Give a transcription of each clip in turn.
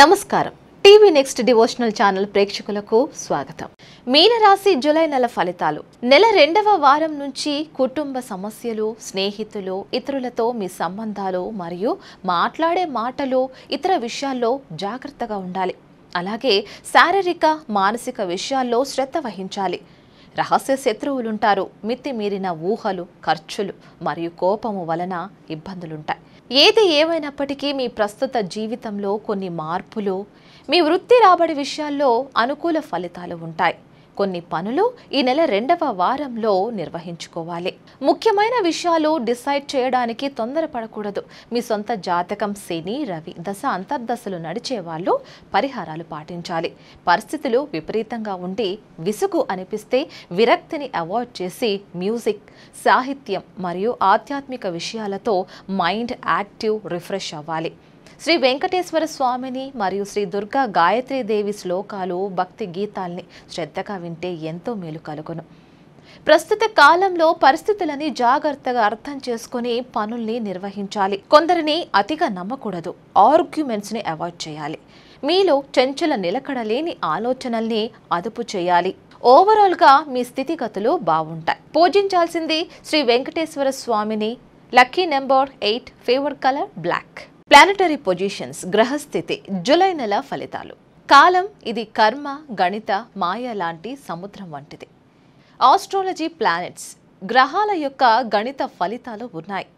నమస్కారం TV next devotional channel ప్రేక్షకులకు స్వాగతం మీనరాశి జులై నెల ఫలితాలు నెల రెండవ వారం నుంచి కుటుంబ సమస్యలు స్నేహితులు ఇతరులతో మీ సంబంధాలు మరియు మాట్లాడే మాటలు ఇతర విషయాల్లో జాగ్రత్తగా ఉండాలి అలాగే శారీరక మానసిక విషయాల్లో శ్రద్ధ వహించాలి రహస్య శత్రువులుంటారు మితిమీరిన ఊహలు ఖర్చులు మరియు కోపము వలన ఇబ్బందులుంటాయి ఏది ఏమైనప్పటికీ మీ ప్రస్తుత జీవితంలో కొన్ని మార్పులు మీ వృత్తి రాబడి విషయాల్లో అనుకూల ఫలితాలు ఉంటాయి కొన్ని పనులు ఈ నెల రెండవ వారంలో నిర్వహించుకోవాలి ముఖ్యమైన విషయాలు డిసైడ్ చేయడానికి తొందరపడకూడదు మీ సొంత జాతకం శని రవి దశ అంతర్దశలు నడిచే వాళ్ళు పరిహారాలు పాటించాలి పరిస్థితులు విపరీతంగా ఉండి విసుగు అనిపిస్తే విరక్తిని అవాయిడ్ చేసి మ్యూజిక్ సాహిత్యం మరియు ఆధ్యాత్మిక విషయాలతో మైండ్ యాక్టివ్ రిఫ్రెష్ అవ్వాలి శ్రీ వెంకటేశ్వర స్వామిని మరియు శ్రీ దుర్గా గాయత్రీదేవి శ్లోకాలు భక్తి గీతాల్ని శ్రద్ధగా వింటే ఎంతో మేలు కలుగును ప్రస్తుత కాలంలో పరిస్థితులని జాగ్రత్తగా అర్థం చేసుకుని పనుల్ని నిర్వహించాలి కొందరిని అతిగా నమ్మకూడదు ఆర్గ్యుమెంట్స్ని అవాయిడ్ చేయాలి మీలో చెంచల నిలకడలేని ఆలోచనల్ని అదుపు చేయాలి ఓవరాల్గా మీ స్థితిగతులు బాగుంటాయి పూజించాల్సింది శ్రీ వెంకటేశ్వర స్వామిని lucky number eight favour colour black planetary positions గ్రహస్థితి జులై నెల ఫలితాలు కాలం ఇది కర్మ గణిత మాయ లాంటి సముద్రం వంటిది ఆస్ట్రాలజీ ప్లానెట్స్ గ్రహాల యొక్క గణిత ఫలితాలు ఉన్నాయి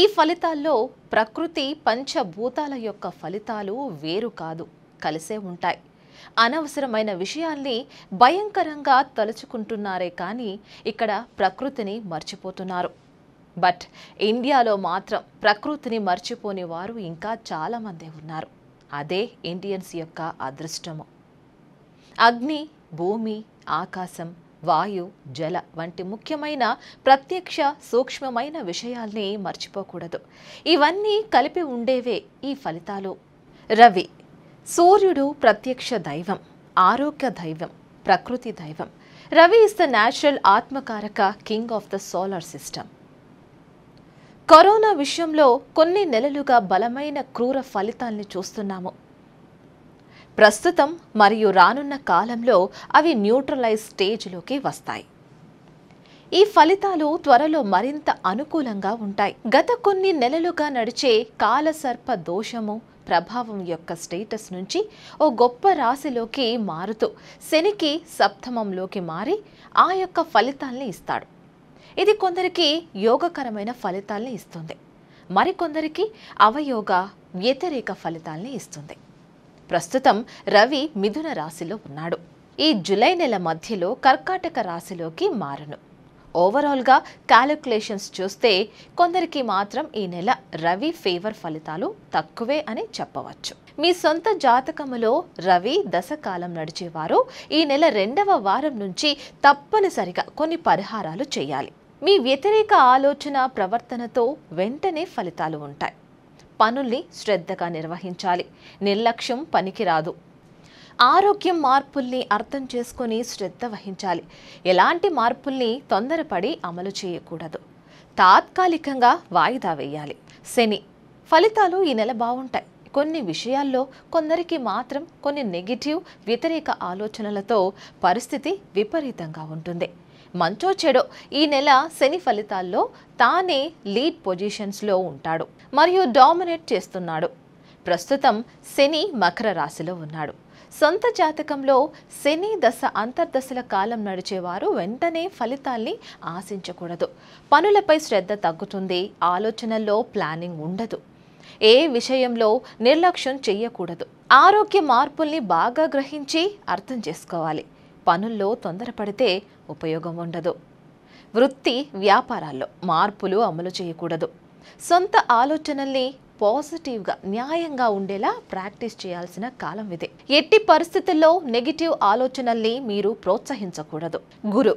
ఈ ఫలితాల్లో ప్రకృతి పంచభూతాల యొక్క ఫలితాలు వేరు కాదు కలిసే ఉంటాయి అనవసరమైన విషయాల్ని భయంకరంగా తలుచుకుంటున్నారే కానీ ఇక్కడ ప్రకృతిని మర్చిపోతున్నారు బట్ ఇండియాలో మాత్రం ప్రకృతిని మర్చిపోని వారు ఇంకా చాలామంది ఉన్నారు అదే ఇండియన్స్ యొక్క అదృష్టము అగ్ని భూమి ఆకాశం వాయు జల వంటి ముఖ్యమైన ప్రత్యక్ష సూక్ష్మమైన విషయాల్ని మర్చిపోకూడదు ఇవన్నీ కలిపి ఉండేవే ఈ ఫలితాలు రవి సూర్యుడు ప్రత్యక్ష దైవం ఆరోగ్య దైవం ప్రకృతి దైవం రవి ఇస్ ద న్యాచురల్ ఆత్మకారక king of the solar system corona విషయంలో కొన్ని నెలలుగా బలమైన క్రూర ఫలితాల్ని చూస్తున్నాము ప్రస్తుతం మరియు రానున్న కాలంలో అవి న్యూట్రలైజ్ స్టేజ్లోకి వస్తాయి ఈ ఫలితాలు త్వరలో మరింత అనుకూలంగా ఉంటాయి గత కొన్ని నెలలుగా నడిచే కాలసర్ప దోషము ప్రభావం యొక్క స్టేటస్ నుంచి ఓ గొప్ప రాశిలోకి మారుతూ శనికి సప్తమంలోకి మారి ఆ యొక్క ఫలితాల్ని ఇస్తాడు ఇది కొందరికి యోగకరమైన ఫలితాల్ని ఇస్తుంది మరికొందరికి అవయోగ వ్యతిరేక ఫలితాల్ని ఇస్తుంది ప్రస్తుతం రవి మిథున రాశిలో ఉన్నాడు ఈ జులై నెల మధ్యలో కర్కాటక రాశిలోకి మారను ఓవరాల్గా క్యాలిక్యులేషన్స్ చూస్తే కొందరికి మాత్రం ఈ నెల రవి ఫేవర్ ఫలితాలు తక్కువే అని చెప్పవచ్చు మీ సొంత జాతకములో రవి దశకాలం నడిచేవారు ఈ నెల రెండవ వారం నుంచి తప్పనిసరిగా కొన్ని పరిహారాలు చేయాలి మీ వ్యతిరేక ఆలోచన ప్రవర్తనతో వెంటనే ఫలితాలు ఉంటాయి పనుల్ని శ్రద్ధగా నిర్వహించాలి నిర్లక్ష్యం పనికిరాదు ఆరోగ్యం మార్పుల్ని అర్థం చేసుకొని శ్రద్ధ వహించాలి ఎలాంటి మార్పుల్ని తొందరపడి అమలు చేయకూడదు తాత్కాలికంగా వాయిదా వేయాలి శని ఫలితాలు ఈ నెల బాగుంటాయి కొన్ని విషయాల్లో కొందరికి మాత్రం కొన్ని నెగిటివ్ వ్యతిరేక ఆలోచనలతో పరిస్థితి విపరీతంగా ఉంటుంది మంచో చెడో ఈ నెల శని ఫలితాల్లో తానే లీడ్ పొజిషన్స్లో ఉంటాడు మరియు డామినేట్ చేస్తున్నాడు ప్రస్తుతం శని మకర రాశిలో ఉన్నాడు సొంత జాతకంలో శని దశ అంతర్దశల కాలం నడిచేవారు వెంటనే ఫలితాల్ని ఆశించకూడదు పనులపై శ్రద్ధ తగ్గుతుంది ఆలోచనల్లో ప్లానింగ్ ఉండదు ఏ విషయంలో నిర్లక్ష్యం చేయకూడదు ఆరోగ్య మార్పుల్ని బాగా గ్రహించి అర్థం చేసుకోవాలి పనుల్లో తొందరపడితే ఉపయోగం ఉండదు వృత్తి వ్యాపారాల్లో మార్పులు అమలు చేయకూడదు సొంత ఆలోచనల్ని పాజిటివ్గా న్యాయంగా ఉండేలా ప్రాక్టీస్ చేయాల్సిన కాలం ఇదే ఎట్టి పరిస్థితుల్లో నెగిటివ్ ఆలోచనల్ని మీరు ప్రోత్సహించకూడదు గురు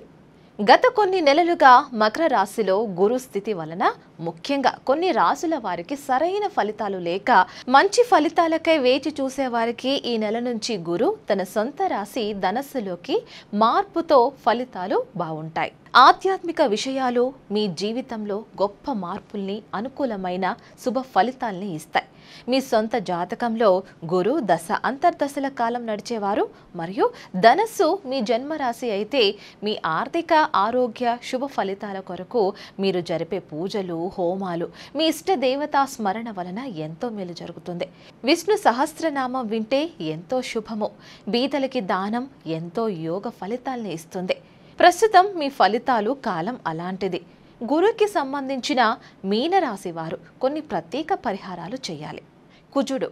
గత కొన్ని నెలలుగా మకర రాశిలో గురు స్థితి వలన ముఖ్యంగా కొన్ని రాశుల వారికి సరైన ఫలితాలు లేక మంచి ఫలితాలకై వేచి చూసేవారికి ఈ నెల నుంచి గురు తన సొంత రాశి ధనస్సులోకి మార్పుతో ఫలితాలు బాగుంటాయి ఆధ్యాత్మిక విషయాలు మీ జీవితంలో గొప్ప మార్పుల్ని అనుకూలమైన శుభ ఫలితాల్ని ఇస్తాయి మీ సొంత జాతకంలో గురు దశ అంతర్దశల కాలం నడిచేవారు మరియు ధనస్సు మీ జన్మరాశి అయితే మీ ఆర్థిక ఆరోగ్య శుభ ఫలితాల కొరకు మీరు జరిపే పూజలు హోమాలు మీ ఇష్ట దేవతా స్మరణ వలన ఎంతో మేలు జరుగుతుంది విష్ణు సహస్రనామం వింటే ఎంతో శుభము బీదలకి దానం ఎంతో యోగ ఫలితాల్ని ఇస్తుంది ప్రస్తుతం మీ ఫలితాలు కాలం అలాంటిది గురుకి సంబంధించిన మీనరాశి వారు కొన్ని ప్రత్యేక పరిహారాలు చేయాలి కుజుడు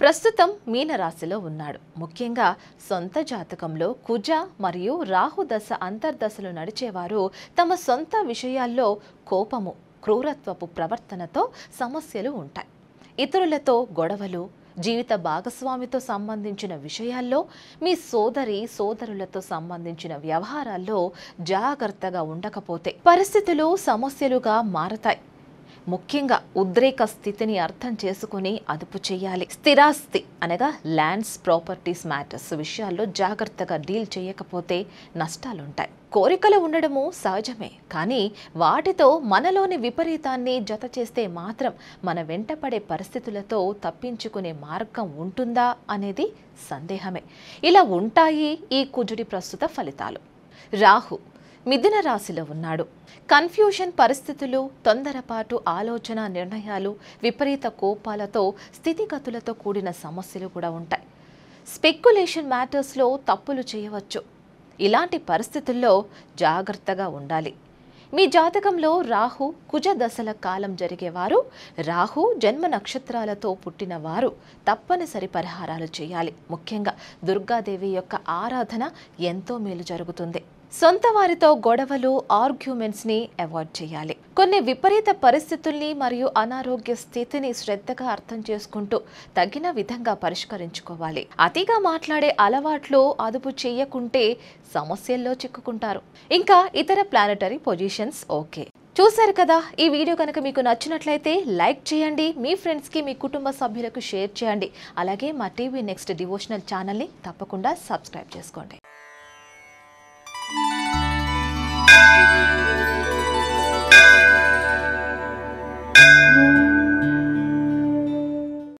ప్రస్తుతం మీనరాశిలో ఉన్నాడు ముఖ్యంగా సొంత జాతకంలో కుజ మరియు రాహుదశ అంతర్దశలు నడిచేవారు తమ సొంత విషయాల్లో కోపము క్రూరత్వపు ప్రవర్తనతో సమస్యలు ఉంటాయి ఇతరులతో గొడవలు జీవిత భాగస్వామితో సంబంధించిన విషయాల్లో మీ సోదరి సోదరులతో సంబంధించిన వ్యవహారాల్లో జాగ్రత్తగా ఉండకపోతే పరిస్థితులు సమస్యలుగా మారతాయి ముఖ్యంగా ఉద్రేక స్థితిని అర్థం చేసుకుని అదుపు చేయాలి స్థిరాస్తి అనగా ల్యాండ్స్ ప్రాపర్టీస్ మ్యాటర్స్ విషయాల్లో జాగ్రత్తగా డీల్ చేయకపోతే నష్టాలుంటాయి కోరికలు ఉండడము సహజమే కానీ వాటితో మనలోని విపరీతాన్ని జత చేస్తే మాత్రం మన వెంటపడే పరిస్థితులతో తప్పించుకునే మార్గం ఉంటుందా అనేది సందేహమే ఇలా ఉంటాయి ఈ కుజుడి ప్రస్తుత ఫలితాలు రాహు మిథున రాశిలో ఉన్నాడు కన్ఫ్యూషన్ పరిస్థితులు తొందరపాటు ఆలోచన నిర్ణయాలు విపరీత కోపాలతో స్థితిగతులతో కూడిన సమస్యలు కూడా ఉంటాయి స్పెక్యులేషన్ మ్యాటర్స్లో తప్పులు చేయవచ్చు ఇలాంటి పరిస్థితుల్లో జాగ్రత్తగా ఉండాలి మీ జాతకంలో రాహు కుజ దశల కాలం జరిగేవారు రాహు జన్మ నక్షత్రాలతో పుట్టినవారు తప్పనిసరి పరిహారాలు చేయాలి ముఖ్యంగా దుర్గాదేవి యొక్క ఆరాధన ఎంతో మేలు జరుగుతుంది సొంత వారితో గొడవలు ని అవాయిడ్ చేయాలి కొన్ని విపరీత పరిస్థితుల్ని మరియు అనారోగ్య స్థితిని శ్రద్ధగా అర్థం చేసుకుంటూ తగిన విధంగా పరిష్కరించుకోవాలి అతిగా మాట్లాడే అలవాట్లు అదుపు చేయకుంటే సమస్యల్లో చిక్కుకుంటారు ఇంకా ఇతర ప్లానటరీ పొజిషన్స్ ఓకే చూశారు కదా ఈ వీడియో కనుక మీకు నచ్చినట్లయితే లైక్ చేయండి మీ ఫ్రెండ్స్కి మీ కుటుంబ సభ్యులకు షేర్ చేయండి అలాగే మా టీవీ నెక్స్ట్ డివోషనల్ ఛానల్ని తప్పకుండా సబ్స్క్రైబ్ చేసుకోండి Thank you.